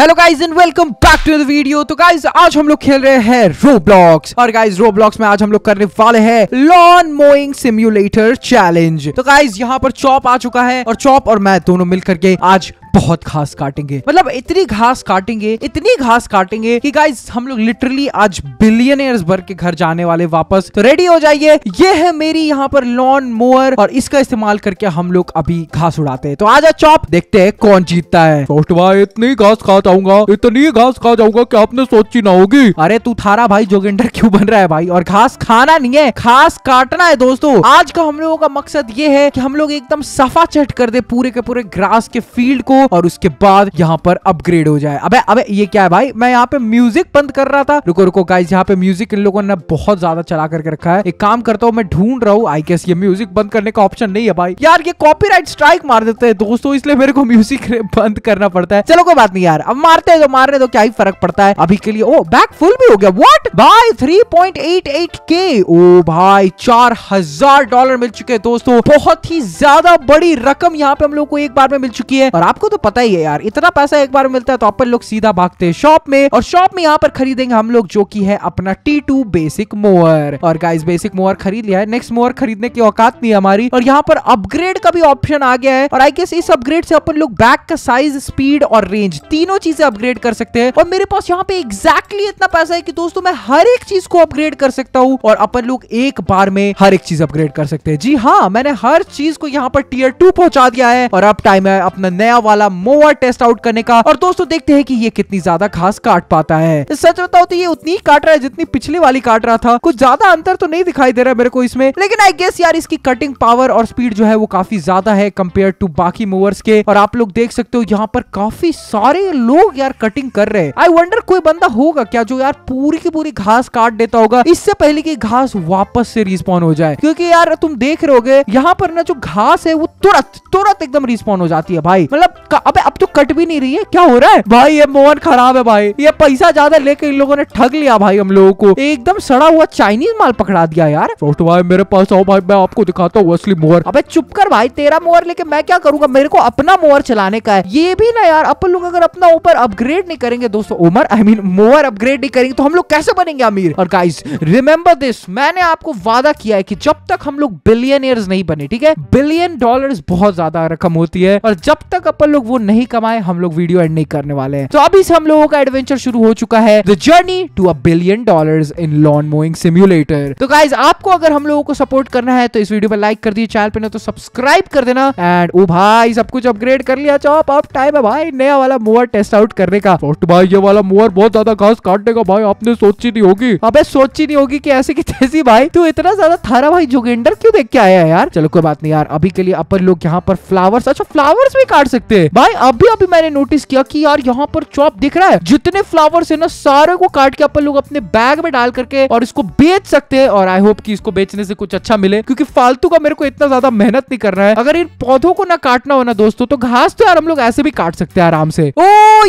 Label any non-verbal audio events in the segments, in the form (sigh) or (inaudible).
hello guys and welcome back to the video तो guys आज हम लोग खेल रहे हैं रोब्लॉक्स और गाइस रोब्लॉक्स में आज हम लोग करने वाले हैं लॉन मोइंग सिम्युलेटर चैलेंज तो गाइस यहाँ पर चॉप आ चुका है और चॉप और मैं दोनों मिलकर के आज बहुत घास काटेंगे मतलब इतनी घास काटेंगे इतनी घास काटेंगे कि गाइज हम लोग लिटरली आज बिलियन भर के घर जाने वाले वापस तो रेडी हो जाइए ये है मेरी यहाँ पर लॉन मोअर और इसका इस्तेमाल करके हम लोग अभी घास उड़ाते हैं तो आज चॉप देखते हैं कौन जीतता है इतनी घास खा जाऊंगा इतनी घास खा जाऊंगा क्या आपने सोची ना होगी अरे तू थारा भाई जोगिंडर क्यों बन रहा है भाई और घास खाना नहीं है घास काटना है दोस्तों आज का हम लोगों का मकसद ये है कि हम लोग एकदम सफा चट कर दे पूरे के पूरे ग्रास के फील्ड को और उसके बाद यहाँ पर अपग्रेड हो जाए अबे अबे ये क्या है भाई मैं यहाँ पे म्यूजिक बंद कर रहा था रुको रुको गाइज यहाँ पे म्यूजिक इन लोगों ने बहुत ज्यादा चला करके रखा है एक काम करता हूँ मैं ढूंढ रहा हूँ आई गेस ये म्यूजिक बंद करने का ऑप्शन नहीं है भाई यार ये कॉपी स्ट्राइक मार देते हैं दोस्तों इसलिए मेरे को म्यूजिक (laughs) बंद करना पड़ता है चलो कोई बात नहीं यार अब मारते हैं तो मारने तो क्या ही फर्क पड़ता है अभी के लिए ओ बैक फुल भी हो गया व्हाट भाई 3.88 के ओ भाई 4000 डॉलर मिल चुके हैं दोस्तों बहुत ही ज्यादा बड़ी रकम यहाँ पे हम लोग को एक बार में मिल चुकी है और आपको आपको तो पता ही है यार इतना पैसा एक बार मिलता है तो अपन लोग सीधा भागते हैं शॉप में और शॉप में यहाँ पर खरीदेंगे हम लोग जो की है अपना टी बेसिक मोअर और गाइस बेसिक मोअर खरीद लिया है नेक्स्ट मोअर खरीदने की औकात नहीं हमारी और यहाँ पर अपग्रेड का भी ऑप्शन आ गया है और आई गेस इस अपग्रेड से अपन लोग बैक का साइज स्पीड और रेंज तीनों चीजें अपग्रेड कर सकते हैं और मेरे पास यहाँ पे एक्जैक्टली exactly इतना पैसा है कि दोस्तों मैं हर एक चीज को अपग्रेड कर सकता हूँ और अपन लोग एक बार में हर एक चीज अपग्रेड कर सकते हैं जी हाँ मैंने हर चीज को यहाँ पर टीयर टू पहुंचा दिया है और अब टाइम है अपना नया वाला वाला मोवा टेस्ट आउट करने का और दोस्तों देखते हैं कि ये कितनी ज्यादा घास काट पाता है सच बताओ तो ये उतनी काट रहा है जितनी पिछली वाली काट रहा था कुछ ज्यादा अंतर तो नहीं दिखाई दे रहा मेरे को इसमें लेकिन आई गेस यार इसकी कटिंग पावर और स्पीड जो है वो काफी ज्यादा है कम्पेयर टू बाकी मूवर्स के और आप लोग देख सकते हो यहाँ पर काफी सारे लोग यार कटिंग कर रहे आई वंडर कोई बंदा होगा क्या जो यार पूरी की पूरी घास काट देता होगा इससे पहले की घास वापस से रिस्पॉन्ड हो जाए क्योंकि यार तुम देख रहे हो यहाँ पर ना जो घास है वो तुरंत तुरंत एकदम रिस्पॉन्ड हो जाती है भाई मतलब अबे अब तो कट भी नहीं रही है क्या हो रहा है भाई ये मोहन खराब है भाई ये पैसा ज्यादा लेके इन लोगों ने ठग लिया भाई हम लोगों को एकदम सड़ा हुआ चाइनीज माल पकड़ा दिया यार रोस्ट भाई मेरे पास आओ भाई मैं आपको दिखाता हूँ असली मोहर अब चुप कर भाई तेरा मोहर लेके मैं क्या करूंगा मेरे को अपना मोहर चलाने का है ये भी ना यार अपन लोग अगर अपना ऊपर अपग्रेड नहीं करेंगे दोस्तों mower I mean mower upgrade नहीं करेंगे तो हम लोग कैसे बनेंगे अमीर और गाइस रिमेम्बर दिस मैंने आपको वादा किया है कि जब तक हम लोग बिलियनियर्स नहीं बने ठीक है बिलियन डॉलर्स बहुत ज्यादा रकम होती है और जब तक अपन लोग लोग वो नहीं कमाए हम लोग वीडियो एंड नहीं करने वाले हैं तो अभी से हम लोगों का एडवेंचर शुरू हो चुका है the journey to a billion dollar in lawn mowing simulator तो गाइज आपको अगर हम लोगों को सपोर्ट करना है तो इस वीडियो पर लाइक कर दिए चैनल पर ना तो सब्सक्राइब कर देना एंड ओ भाई सब कुछ अपग्रेड कर लिया चौप अब टाइम है भाई नया वाला मोवर टेस्ट आउट करने का तो भाई ये वाला मोवर बहुत ज्यादा घास काटने का भाई आपने सोची नहीं होगी अब सोची नहीं होगी कि ऐसे की तैसी भाई तू इतना ज्यादा थारा भाई जोगेंडर क्यों देख के आया यार चलो कोई बात नहीं यार अभी के लिए अपन लोग यहाँ पर फ्लावर्स अच्छा फ्लावर्स भी काट सकते हैं भाई अभी अभी मैंने नोटिस किया कि यार यहाँ पर चॉप दिख रहा है जितने फ्लावर्स है ना सारे को काट के अपन लोग अपने बैग में डाल करके और इसको बेच सकते हैं और आई होप की इसको बेचने से कुछ अच्छा मिले क्योंकि फालतू का मेरे को इतना ज्यादा मेहनत नहीं करना है अगर इन पौधों को ना काटना हो ना दोस्तों तो घास तो यार हम लोग ऐसे भी काट सकते हैं आराम से ओ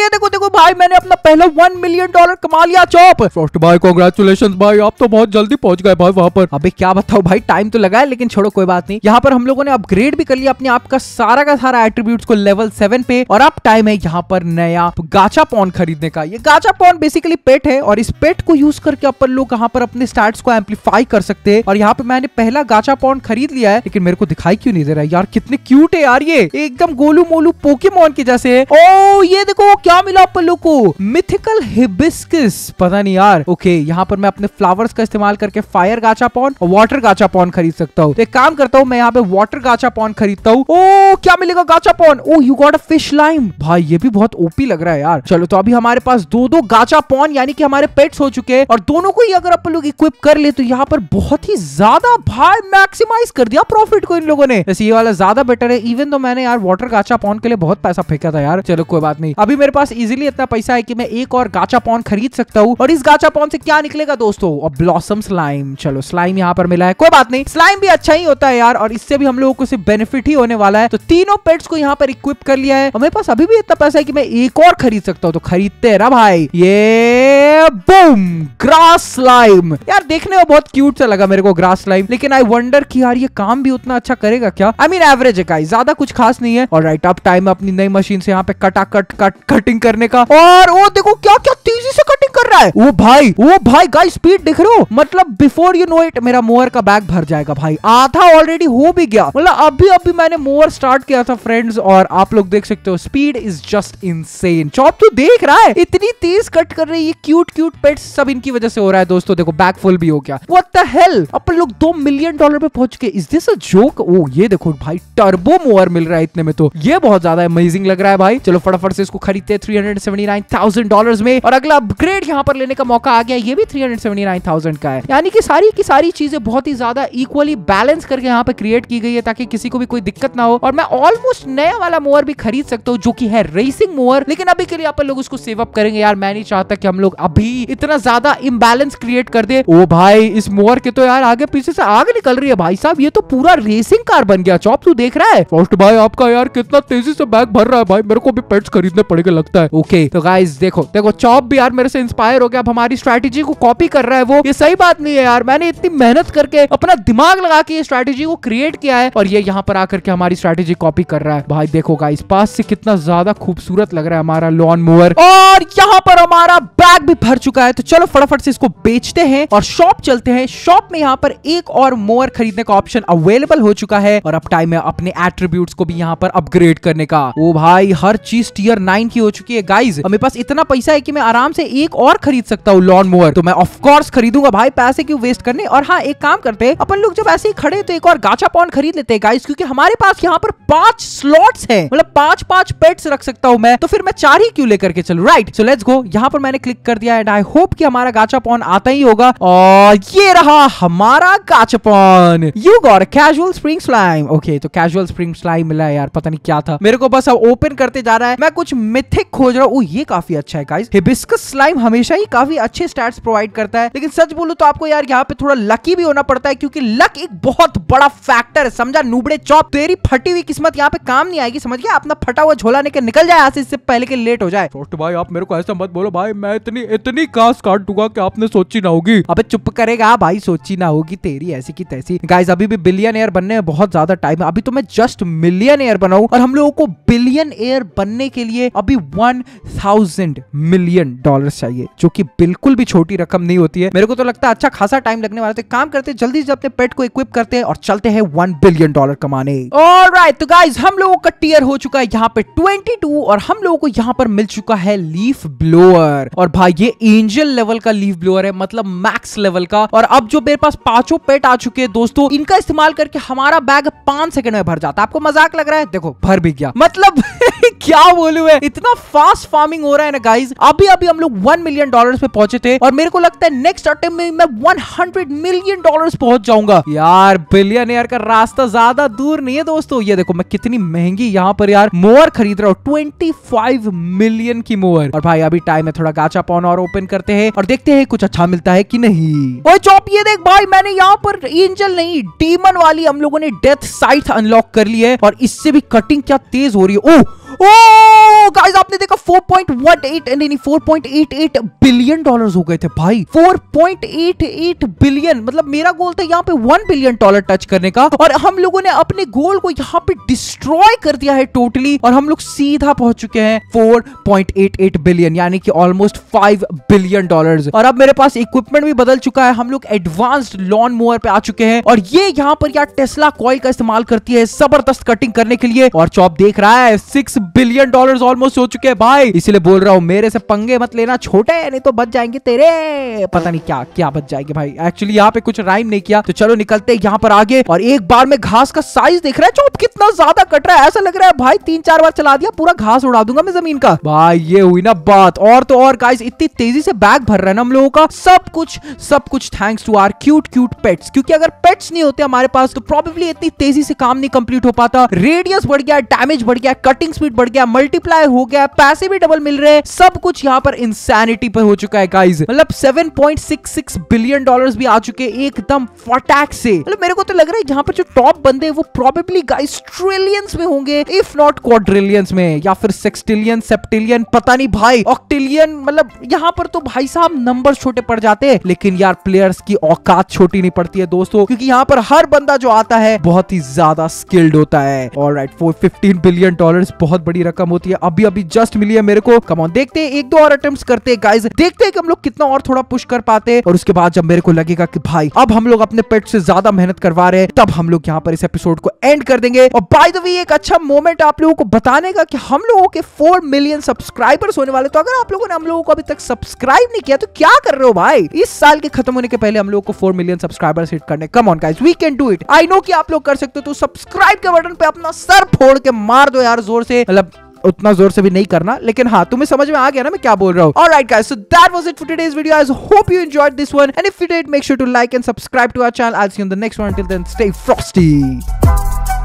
ये देखो देखो भाई मैंने अपना पहला वन मिलियन डॉलर कमा लिया चॉप फर्स्ट भाई कॉन्ग्रेचुलेशन भाई आप तो बहुत जल्दी पहुंच गए भाई वहाँ पर अभी क्या बताओ भाई टाइम तो लगा है लेकिन छोड़ो कोई बात नहीं यहाँ पर हम लोगों ने अपग्रेड भी कर लिया अपने आपका सारा का सारा एट्रीब्यूट को लेवल सेवन पे और अब टाइम है यहाँ पर नया गाचा पॉन खरीदने का ये गाचा पॉन बेसिकली पेट है और इस पेट को यूज करके अपन लोग यहाँ पर अपने स्टार्ट को एम्पलीफाई कर सकते हैं और यहाँ पे मैंने पहला गाचा पॉन खरीद लिया है लेकिन मेरे को दिखाई क्यों नहीं दे रहा है यार कितने क्यूट है यार ये एकदम गोलू मोलू पोकेमोन के जैसे है ओ ये देखो क्या मिला अपन लोग को मिथिकल हिबिस्किस पता नहीं यार ओके यहाँ पर मैं अपने फ्लावर्स का इस्तेमाल करके फायर गाचा पॉन और वाटर गाचा पॉन खरीद सकता हूँ तो एक काम करता हूँ मैं यहाँ पे वाटर गाचा पॉन खरीदता हूँ ओ क्या मिलेगा gacha pon oh you got god fish lime भाई ये भी बहुत ओपी लग रहा है यार चलो तो अभी हमारे पास दो दो गाचा पॉन यानी कि हमारे पेट्स हो चुके हैं और दोनों को ही अगर आप लोग इक्विप कर ले तो यहाँ पर बहुत ही ज्यादा भाई मैक्सिमाइज कर दिया प्रॉफिट को इन लोगों ने जैसे ये वाला ज्यादा बेटर है इवन तो मैंने यार वाटर गाचा पॉन के लिए बहुत पैसा फेंका था यार चलो कोई बात नहीं अभी मेरे पास इजिली इतना पैसा है की मैं एक और गाचा पॉन खरीद सकता हूँ और इस गाचा पॉन से क्या निकलेगा दोस्तों और ब्लॉसम स्लाइम चलो स्लाइम यहाँ पर मिला है कोई बात नहीं स्लाइम भी अच्छा ही होता है यार और इससे भी हम लोगों को सिर्फ बेनिफिट ही होने वाला है तो तीनों पेट्स को यहाँ पर इक्विप कर लिया है और मेरे पास अभी भी इतना पैसा है कि मैं एक और खरीद सकता हूँ तो खरीदते है ना भाई ये बूम ग्रास लाइम यार देखने में बहुत क्यूट सा लगा मेरे को ग्रास लाइम लेकिन आई वंडर की यार ये काम भी उतना अच्छा करेगा क्या आई मीन एवरेज है गाइस ज्यादा कुछ खास नहीं है और राइट अप टाइम अपनी नई मशीन से यहाँ पे कटा कट कट कटिंग करने का और वो देखो क्या क्या तेजी से कटिंग कर रहा है वो भाई वो भाई गाइस स्पीड दिख रहे हो मतलब बिफोर यू नो इट मेरा मोअर का बैग भर जाएगा भाई आधा ऑलरेडी हो भी गया मतलब अभी अभी मैंने मोअर स्टार्ट किया था फ्रेंड्स और आप लोग लोग देख सकते हो speed is just insane chop तो देख रहा है इतनी तेज कट कर रही है क्यूट क्यूट पेट सब इनकी वजह से हो रहा है दोस्तों देखो बैक फुल भी हो गया व्हाट द हेल अपन लोग दो मिलियन डॉलर पे पहुंच गए is this a joke oh ये देखो भाई टर्बो मोअर मिल रहा है इतने में तो ये बहुत ज्यादा अमेजिंग लग रहा है भाई चलो फटाफट से इसको खरीदते थ्री हंड्रेड डॉलर में और अगला अपग्रेड यहाँ पर लेने का मौका आ गया ये भी थ्री का है यानी कि सारी की सारी चीजें बहुत ही ज्यादा इक्वली बैलेंस करके यहाँ पे क्रिएट की गई है ताकि किसी को भी कोई दिक्कत ना हो और मैं ऑलमोस्ट नया वाला मोअर भी खरीद सकते हो जो की है रेसिंग मोवर लेकिन अभी के लिए आप लोग उसको सेव अप करेंगे यार मैं नहीं चाहता की हम लोग अभी इतना ज्यादा इम्बेलेंस क्रिएट कर दे ओ भाई इस मोवर के तो यार आगे पीछे से आग निकल रही है भाई साहब ये तो पूरा रेसिंग कार बन गया चौप तू देख रहा है फर्स्ट भाई आपका यार कितना तेजी से बैग भर रहा है भाई मेरे को भी पेट्स खरीदने पड़ेगा लगता है ओके तो गाइस देखो देखो चौप भी यार मेरे से इंस्पायर हो गया अब हमारी स्ट्रेटेजी को कॉपी कर रहा है वो ये सही बात नहीं है यार मैंने इतनी मेहनत करके अपना दिमाग लगा के ये स्ट्रैटेजी को क्रिएट किया है और ये यहाँ पर आकर के हमारी स्ट्रेटेजी कॉपी कर रहा है भाई देखो गाइस पास से कितना ज्यादा खूबसूरत लग रहा है हमारा लॉन मोवर और यहाँ पर हमारा बैग भी भर चुका है तो चलो फटाफट से इसको बेचते हैं और शॉप चलते हैं शॉप में यहाँ पर एक और मोवर खरीदने का ऑप्शन अवेलेबल हो चुका है और अब टाइम है अपने एट्रीब्यूट को भी यहाँ पर अपग्रेड करने का वो भाई हर चीज टीयर नाइन की हो चुकी है गाइज मेरे पास इतना पैसा है की मैं आराम से एक और खरीद सकता हूँ लॉन मोवर तो मैं ऑफकोर्स खरीदूंगा भाई पैसे क्यों वेस्ट करने और हाँ एक काम करते हैं अपन लोग जब ऐसे ही खड़े तो एक और गाचा पॉन खरीद लेते हैं गाइज क्योंकि हमारे पास यहाँ पर पांच स्लॉट्स हैं मतलब पांच पांच पेट्स रख सकता हूं मैं तो फिर मैं चार ही क्यों लेकर के चलू राइट सो लेट्स गो यहाँ पर मैंने क्लिक कर दिया एंड आई होप कि हमारा गाचा पॉन आता ही होगा और ये रहा हमारा gacha pon you got casual spring slime okay तो कैजुअल स्प्रिंग स्लाइम मिला यार पता नहीं क्या था मेरे को बस अब ओपन करते जा रहा है मैं कुछ मिथिक खोज रहा हूँ ये काफी अच्छा है गाइस हिबिस्कस स्लाइम हमेशा ही काफी अच्छे स्टैट्स प्रोवाइड करता है लेकिन सच बोलूं तो आपको यार यहाँ पे थोड़ा लकी भी होना पड़ता है क्योंकि लक एक बहुत बड़ा फैक्टर है समझा नूबड़े चौप तेरी फटी हुई किस्मत यहाँ पे काम नहीं आएगी समझ गया अपना फटा हुआ झोला लेकर निकल जाए आशीष से पहले के लेट हो जाए छोटे भाई आप मेरे को ऐसा मत बोलो भाई मैं इतनी इतनी कास काट दूंगा कि आपने सोची ना होगी अब चुप करेगा भाई सोची ना होगी तेरी ऐसी की तैसी गाइज अभी भी बिलियन एयर बनने में बहुत ज्यादा टाइम है अभी तो मैं जस्ट मिलियन एयर बनाऊ और हम लोगों को बिलियन एयर बनने के लिए अभी वन थाउजेंड मिलियन डॉलर चाहिए जो कि बिल्कुल भी छोटी रकम नहीं होती है मेरे को तो लगता है अच्छा खासा टाइम लगने वाला था तो काम करते जल्दी से अपने पेट को इक्विप करते हैं और चलते हैं वन बिलियन डॉलर कमाने और तो गाइज हम लोगों का टीयर हो चुका चुका है यहाँ पे 22 और हम लोगों को यहाँ पर मिल चुका है लीफ ब्लोअर और भाई ये एंजल लेवल का लीफ ब्लोअर है मतलब मैक्स लेवल का और अब जो मेरे पास पांचों पेट आ चुके हैं दोस्तों इनका इस्तेमाल करके हमारा बैग पांच सेकंड में भर जाता है आपको मजाक लग रहा है देखो भर भी गया मतलब (laughs) क्या बोलू है इतना फास्ट फार्मिंग हो रहा है ना गाइज अभी अभी हम लोग वन मिलियन डॉलर पे पहुंचे थे और मेरे को लगता है नेक्स्ट अटेम्प में मैं वन हंड्रेड मिलियन डॉलर पहुंच जाऊंगा यार बिलियन का रास्ता ज्यादा दूर नहीं है दोस्तों ये देखो मैं कितनी महंगी यहाँ पर यार हजार मोअर खरीद रहा हूँ ट्वेंटी मिलियन की मोअर और भाई अभी टाइम है थोड़ा गाचा पॉन और ओपन करते हैं और देखते हैं कुछ अच्छा मिलता है कि नहीं चौप ये देख भाई मैंने यहाँ पर एंजल नहीं डीमन वाली हम लोगों ने डेथ साइट अनलॉक कर ली है और इससे भी कटिंग क्या तेज हो रही है ओ गाइस oh, आपने देखा 4.18 नहीं 4.88 बिलियन डॉलर्स हो गए थे भाई 4.88 बिलियन मतलब मेरा गोल था यहाँ पे 1 बिलियन डॉलर टच करने का और हम लोगों ने अपने गोल को यहाँ पे डिस्ट्रॉय कर दिया है टोटली और हम लोग सीधा पहुंच चुके हैं 4.88 बिलियन यानी कि ऑलमोस्ट 5 बिलियन डॉलर्स और अब मेरे पास इक्विपमेंट भी बदल चुका है हम लोग एडवांस्ड लॉन मोअर पे आ चुके हैं और ये यहाँ पर यार टेस्ला कॉल का इस्तेमाल करती है जबरदस्त कटिंग करने के लिए और चौप देख रहा है सिक्स बिलियन डॉलर ऑलमोस्ट हो चुके हैं भाई इसलिए बोल रहा हूँ मेरे से पंगे मत लेना छोटे नहीं तो बच जाएंगे तेरे पता नहीं क्या क्या बच जाएंगे भाई एक्चुअली यहाँ पे कुछ राइम नहीं किया तो चलो निकलते यहाँ पर आगे और एक बार में घास का साइज देख रहा है चौप कितना ज्यादा कट रहा है ऐसा लग रहा है भाई तीन चार बार चला दिया पूरा घास उड़ा दूंगा मैं जमीन का भाई ये हुई ना बात और तो और गाइस इतनी तेजी से बैग भर रहे हैं ना हम लोगों का सब कुछ सब कुछ thanks to our cute cute pets क्योंकि अगर पेट्स नहीं होते हमारे पास तो प्रॉब्लली इतनी तेजी से काम नहीं कंप्लीट हो पाता रेडियस बढ़ गया डैमेज बढ़ गया कटिंग स्पीड प्रॉफिट बढ़ गया मल्टीप्लाई हो गया पैसे भी डबल मिल रहे हैं सब कुछ यहाँ पर इंसैनिटी पर हो चुका है गाइज मतलब 7.66 बिलियन डॉलर्स भी आ चुके हैं एकदम फटैक से मतलब मेरे को तो लग रहा है यहाँ पर जो टॉप बंदे वो प्रोबेबली गाइज ट्रिलियंस में होंगे इफ नॉट क्वाड्रिलियंस में या फिर सेक्सटिलियन सेप्टिलियन पता नहीं भाई ऑक्टिलियन मतलब यहाँ पर तो भाई साहब नंबर छोटे पड़ जाते हैं लेकिन यार प्लेयर्स की औकात छोटी नहीं पड़ती है दोस्तों क्योंकि यहाँ पर हर बंदा जो आता है बहुत ही ज्यादा स्किल्ड होता है और right four fifteen billion dollar बहुत बहुत बड़ी रकम होती है अभी अभी जस्ट मिली है मेरे को कम ऑन देखते हैं एक दो और अटेम्प्ट करते हैं गाइज देखते हैं कि हम लोग कितना और थोड़ा पुश कर पाते हैं और उसके बाद जब मेरे को लगेगा कि भाई अब हम लोग अपने पेट से ज्यादा मेहनत करवा रहे हैं तब हम लोग यहाँ पर इस एपिसोड को एंड कर देंगे और बाय द वे एक अच्छा मोमेंट आप लोगों को बताने का कि हम लोगों के फोर मिलियन सब्सक्राइबर्स होने वाले तो अगर आप लोगों ने हम लोगों को अभी तक सब्सक्राइब नहीं किया तो क्या कर रहे हो भाई इस साल के खत्म होने के पहले हम लोगों को फोर मिलियन सब्सक्राइबर्स हिट करने come on guys we can do it I know की आप लोग कर सकते हो तो सब्सक्राइब के बटन पे अपना सर फोड़ के मार दो यार जोर से मतलब उतना जोर से भी नहीं करना लेकिन हाँ तुम्हें समझ में आ गया ना मैं क्या बोल रहा हूँ right so hope you this one and if you make sure to like and subscribe to channel the next one till then stay Frosty